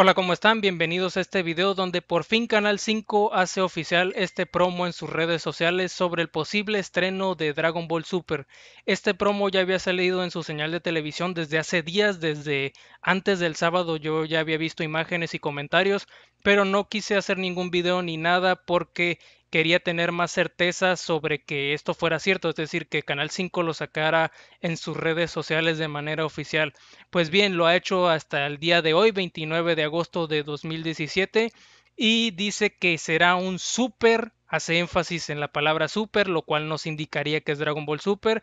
Hola, ¿cómo están? Bienvenidos a este video donde por fin Canal 5 hace oficial este promo en sus redes sociales sobre el posible estreno de Dragon Ball Super. Este promo ya había salido en su señal de televisión desde hace días, desde antes del sábado yo ya había visto imágenes y comentarios, pero no quise hacer ningún video ni nada porque quería tener más certeza sobre que esto fuera cierto, es decir, que Canal 5 lo sacara en sus redes sociales de manera oficial. Pues bien, lo ha hecho hasta el día de hoy, 29 de agosto de 2017, y dice que será un super, hace énfasis en la palabra super, lo cual nos indicaría que es Dragon Ball Super,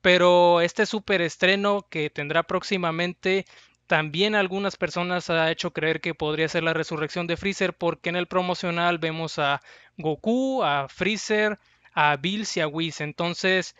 pero este super estreno que tendrá próximamente también algunas personas ha hecho creer que podría ser la resurrección de Freezer porque en el promocional vemos a Goku, a Freezer, a Bills y a Whis. Entonces,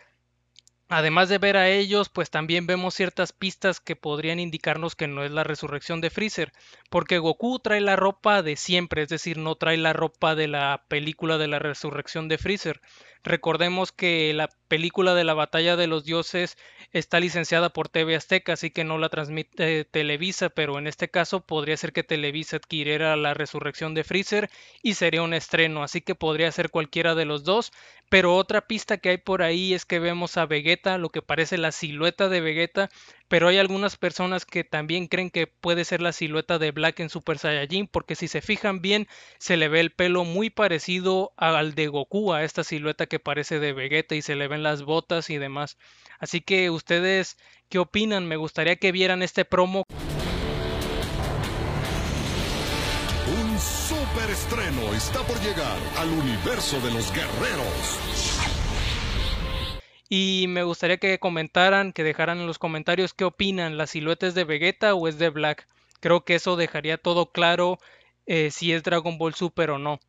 además de ver a ellos, pues también vemos ciertas pistas que podrían indicarnos que no es la resurrección de Freezer, porque Goku trae la ropa de siempre, es decir, no trae la ropa de la película de la resurrección de Freezer. Recordemos que la película de la Batalla de los Dioses está licenciada por TV Azteca, así que no la transmite Televisa, pero en este caso podría ser que Televisa adquiriera la resurrección de Freezer y sería un estreno, así que podría ser cualquiera de los dos. Pero otra pista que hay por ahí es que vemos a Vegeta, lo que parece la silueta de Vegeta, pero hay algunas personas que también creen que puede ser la silueta de Black en Super Saiyajin, porque si se fijan bien, se le ve el pelo muy parecido al de Goku, a esta silueta que parece de Vegeta y se le ven las botas y demás. Así que ustedes, ¿qué opinan? Me gustaría que vieran este promo. Un super estreno está por llegar al universo de los guerreros. Y me gustaría que comentaran, que dejaran en los comentarios qué opinan, ¿la silueta es de Vegeta o es de Black? Creo que eso dejaría todo claro eh, si es Dragon Ball Super o no.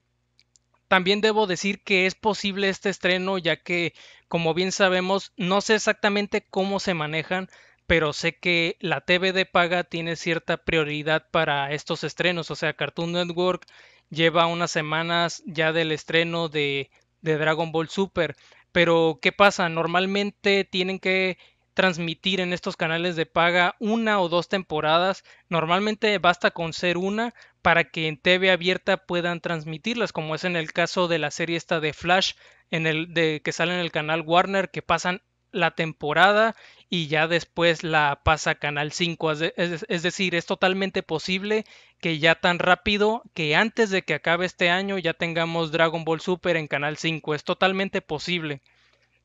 También debo decir que es posible este estreno, ya que, como bien sabemos, no sé exactamente cómo se manejan, pero sé que la TV de paga tiene cierta prioridad para estos estrenos. O sea, Cartoon Network lleva unas semanas ya del estreno de, de Dragon Ball Super, pero, ¿qué pasa? Normalmente tienen que transmitir en estos canales de paga una o dos temporadas. Normalmente basta con ser una para que en TV abierta puedan transmitirlas, como es en el caso de la serie esta de Flash, en el de que sale en el canal Warner, que pasan la temporada y ya después la pasa a Canal 5. Es, decir, es totalmente posible que ya tan rápido que antes de que acabe este año ya tengamos Dragon Ball Super en Canal 5. Es totalmente posible.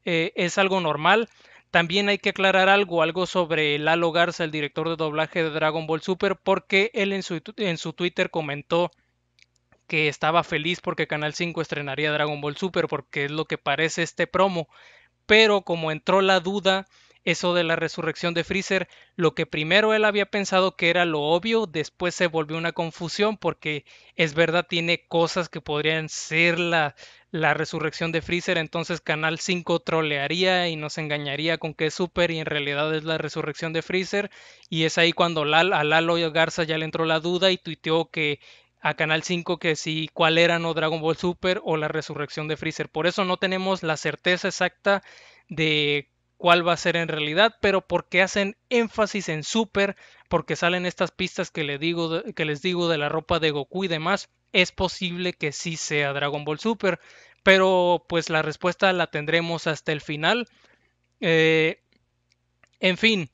Eh, es algo normal. También hay que aclarar algo, algo sobre Lalo Garza, el director de doblaje de Dragon Ball Super, porque él en su, en su Twitter comentó que estaba feliz porque Canal 5 estrenaría Dragon Ball Super, porque es lo que parece este promo pero como entró la duda, eso de la resurrección de Freezer, lo que primero él había pensado que era lo obvio, después se volvió una confusión porque es verdad, tiene cosas que podrían ser la, la resurrección de Freezer, entonces Canal 5 trolearía y nos engañaría con que es Super y en realidad es la resurrección de Freezer, y es ahí cuando a Lalo Garza ya le entró la duda y tuiteó que a Canal 5 que si cuál era no Dragon Ball Super o la resurrección de Freezer. Por eso no tenemos la certeza exacta de cuál va a ser en realidad, pero porque hacen énfasis en Super, porque salen estas pistas que, les digo de, que les digo de la ropa de Goku y demás, es posible que sí sea Dragon Ball Super, pero pues la respuesta la tendremos hasta el final. Eh, en fin,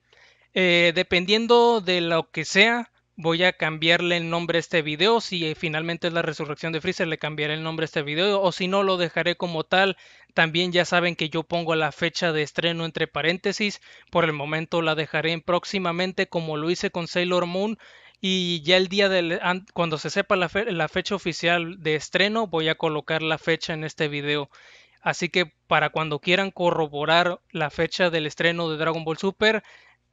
eh, dependiendo de lo que sea, voy a cambiarle el nombre a este video. Si finalmente es la resurrección de Freezer, le cambiaré el nombre a este video. O si no, lo dejaré como tal. También ya saben que yo pongo la fecha de estreno entre paréntesis. Por el momento la dejaré en próximamente como lo hice con Sailor Moon. Y ya el día del, cuando se sepa la, la fecha oficial de estreno, voy a colocar la fecha en este video. Así que para cuando quieran corroborar la fecha del estreno de Dragon Ball Super,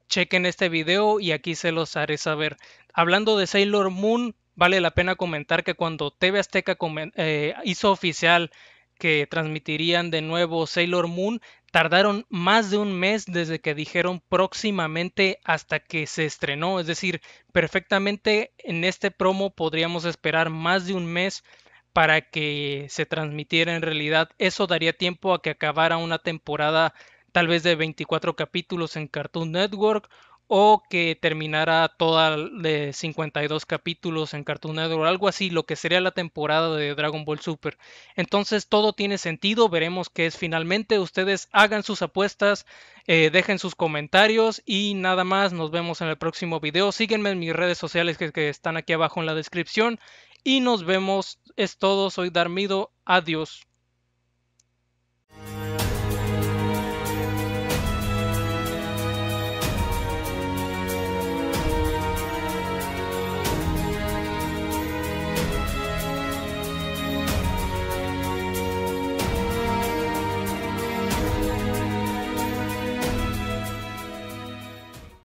chequen este video y aquí se los haré saber. Hablando de Sailor Moon, vale la pena comentar que cuando TV Azteca eh, hizo oficial que transmitirían de nuevo Sailor Moon, tardaron más de un mes desde que dijeron próximamente hasta que se estrenó. Es decir, perfectamente en este promo podríamos esperar más de un mes para que se transmitiera en realidad. Eso daría tiempo a que acabara una temporada tal vez de 24 capítulos en Cartoon Network o que terminara toda de 52 capítulos en Cartoon Network, algo así, lo que sería la temporada de Dragon Ball Super. Entonces todo tiene sentido, veremos qué es finalmente. Ustedes hagan sus apuestas, eh, dejen sus comentarios y nada más, nos vemos en el próximo video. Síguenme en mis redes sociales que, que están aquí abajo en la descripción y nos vemos. Es todo, soy Darmido, adiós.